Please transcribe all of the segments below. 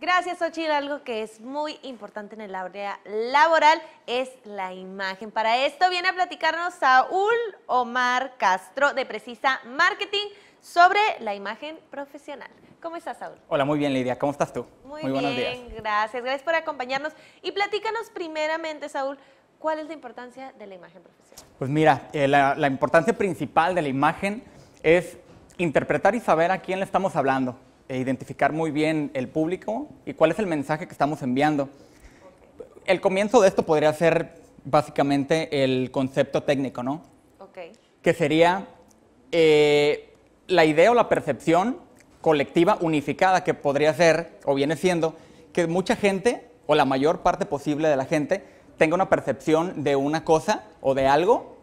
Gracias, Ochil. Algo que es muy importante en el área laboral es la imagen. Para esto viene a platicarnos Saúl Omar Castro de Precisa Marketing sobre la imagen profesional. ¿Cómo estás, Saúl? Hola, muy bien, Lidia. ¿Cómo estás tú? Muy, bien, buenos días. Gracias, gracias por acompañarnos. Y platícanos primeramente, Saúl, ¿cuál es la importancia de la imagen profesional? Pues mira, eh, la importancia principal de la imagen es interpretar y saber a quién le estamos hablando e identificar muy bien el público y cuál es el mensaje que estamos enviando. El comienzo de esto podría ser básicamente el concepto técnico, ¿no? Okay. Que sería eh, la idea o la percepción colectiva unificada que podría ser o viene siendo que mucha gente o la mayor parte posible de la gente tenga una percepción de una cosa o de algo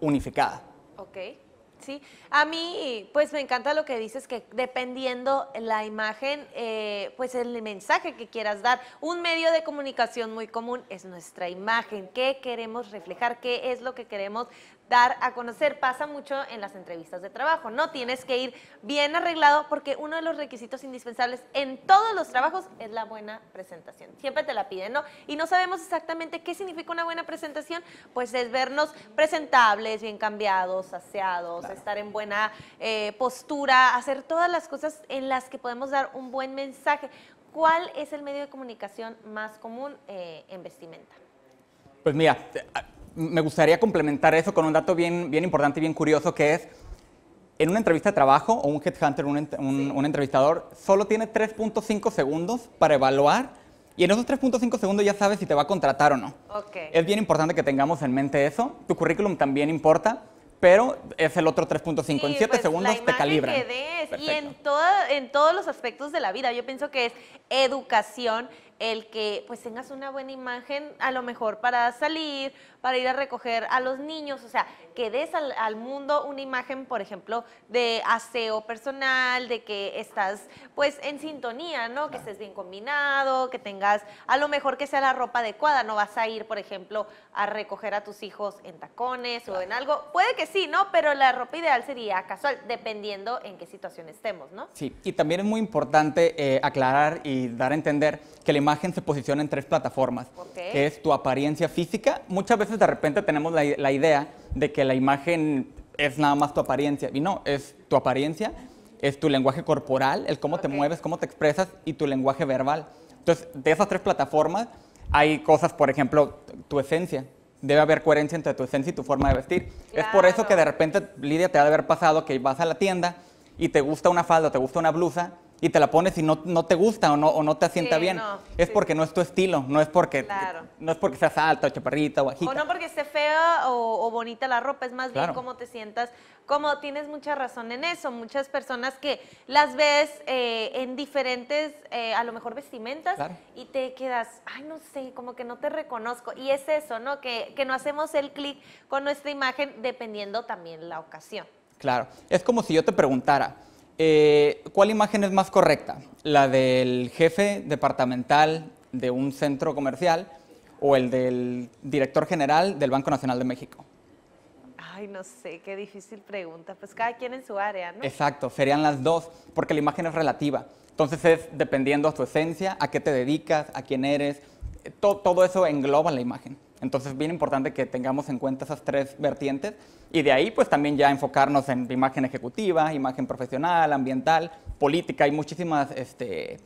unificada. Okay. ¿sí? A mí, pues me encanta lo que dices, que dependiendo la imagen, eh, pues el mensaje que quieras dar, un medio de comunicación muy común es nuestra imagen, qué queremos reflejar, qué es lo que queremos dar a conocer. Pasa mucho en las entrevistas de trabajo, ¿no? Tienes que ir bien arreglado porque uno de los requisitos indispensables en todos los trabajos es la buena presentación. Siempre te la piden, ¿no? Y no sabemos exactamente qué significa una buena presentación, pues es vernos presentables, bien cambiados, aseados, estar en buena eh, postura, hacer todas las cosas en las que podemos dar un buen mensaje. ¿Cuál es el medio de comunicación más común eh, en vestimenta? Pues mira, me gustaría complementar eso con un dato bien, importante y bien curioso que es, en una entrevista de trabajo o un headhunter, un, un, entrevistador, solo tiene 3.5 segundos para evaluar y en esos 3.5 segundos ya sabes si te va a contratar o no. Es bien importante que tengamos en mente eso. Tu currículum también importa, pero es el otro 3.5. en 7 pues, segundos te calibran. Y en, en todos los aspectos de la vida. Yo pienso que es educación el que pues tengas una buena imagen a lo mejor para salir para ir a recoger a los niños, o sea, que des al, mundo una imagen, por ejemplo, de aseo personal, de que estás pues en sintonía, ¿no? Que estés bien combinado, que tengas a lo mejor que sea la ropa adecuada, no vas a ir, por ejemplo, a recoger a tus hijos en tacones o en algo, puede que sí, ¿no? Pero la ropa ideal sería casual, dependiendo en qué situación estemos, ¿no? Sí, y también es muy importante eh, aclarar y dar a entender que la imagen se posiciona en tres plataformas, que es tu apariencia física, muchas veces de repente tenemos la, idea de que la imagen es nada más tu apariencia. Y no, es tu apariencia, es tu lenguaje corporal, el cómo te mueves, cómo te expresas y tu lenguaje verbal. Entonces, de esas tres plataformas hay cosas, por ejemplo, tu esencia. Debe haber coherencia entre tu esencia y tu forma de vestir. Es por eso que de repente, Lidia, te ha de haber pasado que vas a la tienda y te gusta una falda, te gusta una blusa y te la pones y no, te gusta o no, te asienta bien, es porque no es tu estilo, no es porque, no es porque seas alta o chaparrita o bajita. O no porque esté fea o, bonita la ropa, es más bien cómo te sientas, como tienes mucha razón en eso, muchas personas que las ves eh, en diferentes, eh, a lo mejor vestimentas, y te quedas, ay no sé, como que no te reconozco, y es eso, ¿no? Que, que no hacemos el clic con nuestra imagen dependiendo también la ocasión. Claro, es como si yo te preguntara, eh, ¿Cuál imagen es más correcta? ¿La del jefe departamental de un centro comercial o el del director general del Banco Nacional de México? Ay, no sé, qué difícil pregunta. Pues cada quien en su área, ¿no? Exacto, serían las dos, porque la imagen es relativa. Entonces es dependiendo a tu esencia, a qué te dedicas, a quién eres, todo eso engloba la imagen. Entonces, es bien importante que tengamos en cuenta esas tres vertientes y de ahí pues también ya enfocarnos en imagen ejecutiva, imagen profesional, ambiental, política. Hay muchísimas este,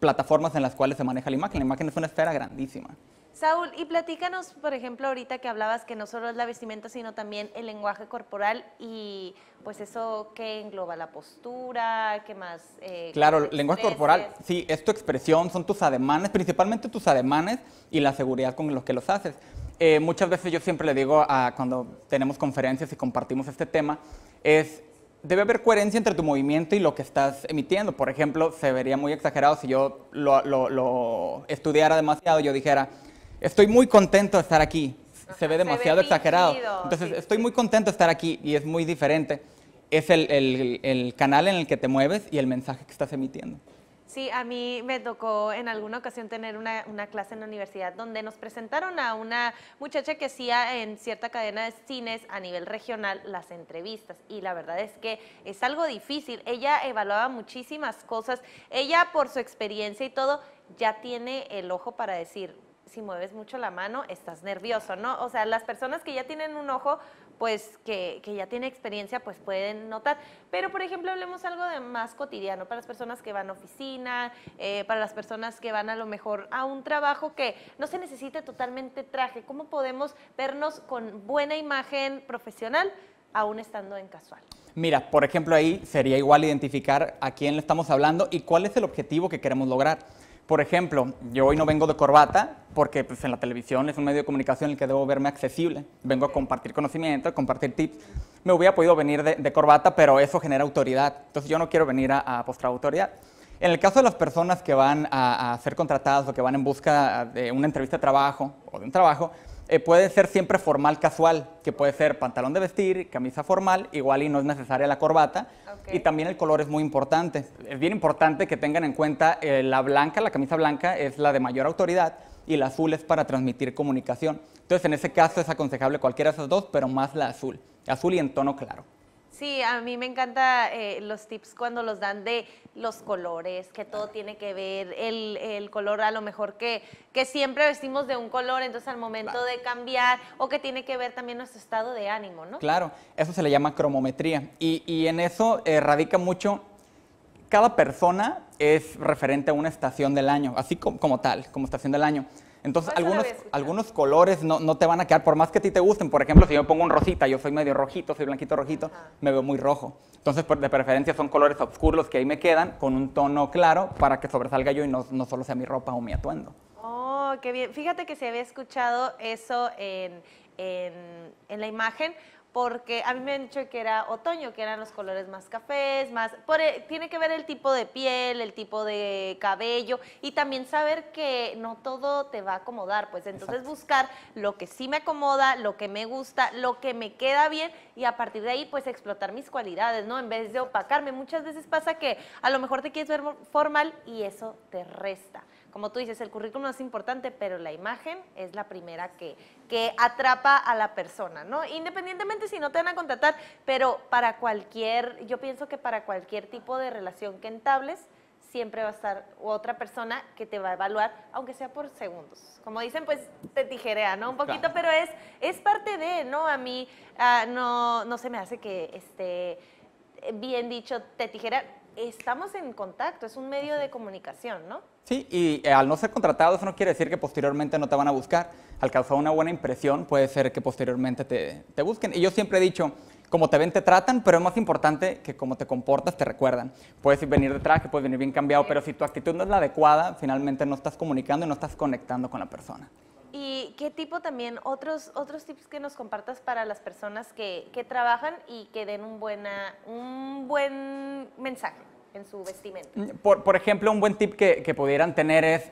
plataformas en las cuales se maneja la imagen. La imagen es una esfera grandísima. Saúl, y platícanos, por ejemplo, ahorita que hablabas que no solo es la vestimenta, sino también el lenguaje corporal y pues eso que engloba la postura, qué más... Eh, claro, lenguaje corporal, sí, es tu expresión, son tus ademanes, principalmente tus ademanes y la seguridad con los que los haces. Eh, muchas veces yo siempre le digo a, cuando tenemos conferencias y compartimos este tema, es debe haber coherencia entre tu movimiento y lo que estás emitiendo. Por ejemplo, se vería muy exagerado si yo lo, lo estudiara demasiado, yo dijera, estoy muy contento de estar aquí. Se ve demasiado exagerado. Entonces, estoy muy contento de estar aquí y es muy diferente. Es el, canal en el que te mueves y el mensaje que estás emitiendo. Sí, a mí me tocó en alguna ocasión tener una, una, clase en la universidad donde nos presentaron a una muchacha que hacía en cierta cadena de cines a nivel regional las entrevistas y la verdad es que es algo difícil. Ella evaluaba muchísimas cosas. Ella por su experiencia y todo ya tiene el ojo para decir, si mueves mucho la mano, estás nervioso, ¿no? O sea, las personas que ya tienen un ojo, pues que, ya tienen experiencia, pues pueden notar. Pero, por ejemplo, hablemos algo de más cotidiano, para las personas que van a oficina, eh, para las personas que van a lo mejor a un trabajo que no se necesite totalmente traje. ¿Cómo podemos vernos con buena imagen profesional aún estando en casual? Mira, por ejemplo, ahí sería igual identificar a quién le estamos hablando y cuál es el objetivo que queremos lograr. Por ejemplo, yo hoy no vengo de corbata porque pues, en la televisión es un medio de comunicación en el que debo verme accesible. Vengo a compartir conocimiento, a compartir tips. Me hubiera podido venir de, corbata, pero eso genera autoridad. Entonces yo no quiero venir a, postrar autoridad. En el caso de las personas que van a, a ser contratadas o que van en busca de una entrevista de trabajo o de un trabajo, eh, puede ser siempre formal casual, que puede ser pantalón de vestir, camisa formal, igual y no es necesaria la corbata. Y también el color es muy importante. Es bien importante que tengan en cuenta eh, la blanca, la camisa blanca es la de mayor autoridad y la azul es para transmitir comunicación. Entonces en ese caso es aconsejable cualquiera de esas dos, pero más la azul. Azul y en tono claro. Sí, a mí me encanta eh, los tips cuando los dan de los colores, que todo tiene que ver, el, el color a lo mejor que, que, siempre vestimos de un color, entonces al momento de cambiar, o que tiene que ver también nuestro estado de ánimo, ¿no? Claro, eso se le llama cromometría y, y en eso eh, radica mucho cada persona es referente a una estación del año, así como, tal, como estación del año. Entonces, algunos, algunos colores no, te van a quedar, por más que a ti te gusten. Por ejemplo, si yo me pongo un rosita, yo soy medio rojito, soy blanquito rojito, me veo muy rojo. Entonces, de preferencia son colores oscuros los que ahí me quedan, con un tono claro, para que sobresalga yo y no, no solo sea mi ropa o mi atuendo. Oh, qué bien. Fíjate que se había escuchado eso en, en, la imagen porque a mí me han dicho que era otoño, que eran los colores más cafés, más... Eh, tiene que ver el tipo de piel, el tipo de cabello y también saber que no todo te va a acomodar, pues entonces buscar lo que sí me acomoda, lo que me gusta, lo que me queda bien y a partir de ahí pues explotar mis cualidades, ¿no? En vez de opacarme. Muchas veces pasa que a lo mejor te quieres ver formal y eso te resta como tú dices, el currículum es importante, pero la imagen es la primera que, atrapa a la persona, ¿no? Independientemente si no te van a contratar, pero para cualquier, yo pienso que para cualquier tipo de relación que entables, siempre va a estar otra persona que te va a evaluar, aunque sea por segundos. Como dicen, pues te tijerea, ¿no? Un poquito, pero es, es parte de, ¿no? A mí ah, no, no se me hace que esté bien dicho te tijera. Estamos en contacto, es un medio de comunicación, ¿no? Sí, y eh, al no ser contratado eso no quiere decir que posteriormente no te van a buscar. Al causar una buena impresión puede ser que posteriormente te, busquen. Y yo siempre he dicho, como te ven te tratan, pero es más importante que como te comportas te recuerdan. Puedes venir de traje, puedes venir bien cambiado, pero si tu actitud no es la adecuada, finalmente no estás comunicando y no estás conectando con la persona. ¿Y qué tipo también, otros, otros tips que nos compartas para las personas que, trabajan y que den un, un buen mensaje? en su vestimenta? Mm, por, ejemplo, un buen tip que, que, pudieran tener es,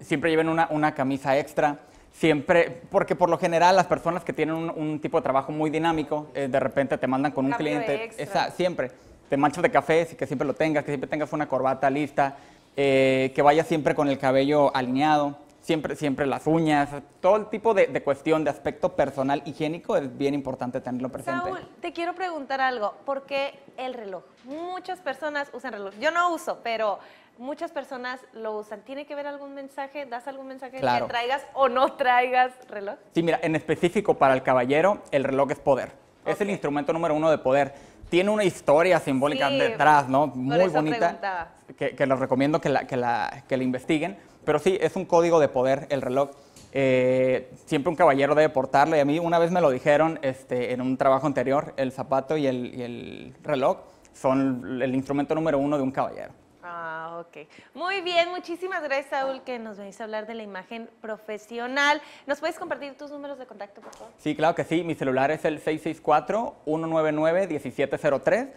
siempre lleven una, una camisa extra siempre, porque por lo general las personas que tienen un, tipo de trabajo muy dinámico, eh, de repente te mandan con un cliente, siempre, te manchas de café, que siempre lo tengas, que siempre tengas una corbata lista, eh, que vayas siempre con el cabello alineado siempre, siempre las uñas, todo el tipo de, cuestión de aspecto personal higiénico es bien importante tenerlo presente. Saúl, te quiero preguntar algo, ¿por qué el reloj? Muchas personas usan reloj, yo no uso, pero muchas personas lo usan. ¿Tiene que ver algún mensaje? ¿Das algún mensaje que traigas o no traigas reloj? Sí, mira, en específico para el caballero, el reloj es poder. Es el instrumento número uno de poder. Tiene una historia simbólica detrás, ¿no? Muy bonita. Que, los recomiendo que la, que la, que la investiguen pero sí, es un código de poder el reloj. Eh, siempre un caballero debe portarlo y a mí una vez me lo dijeron este, en un trabajo anterior, el zapato y el, el reloj son el instrumento número uno de un caballero. Ah, ok. Muy bien, muchísimas gracias, Saúl, que nos venís a hablar de la imagen profesional. ¿Nos puedes compartir tus números de contacto, por favor? Sí, claro que sí. Mi celular es el 664-199-1703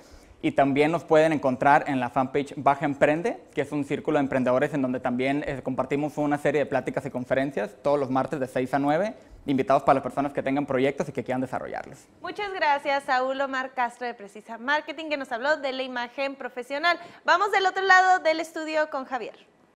y también nos pueden encontrar en la fanpage Baja Emprende, que es un círculo de emprendedores en donde también eh, compartimos una serie de pláticas y conferencias todos los martes de 6 a 9, invitados para las personas que tengan proyectos y que quieran desarrollarlos. Muchas gracias, Saúl Omar Castro de Precisa Marketing, que nos habló de la imagen profesional. Vamos del otro lado del estudio con Javier.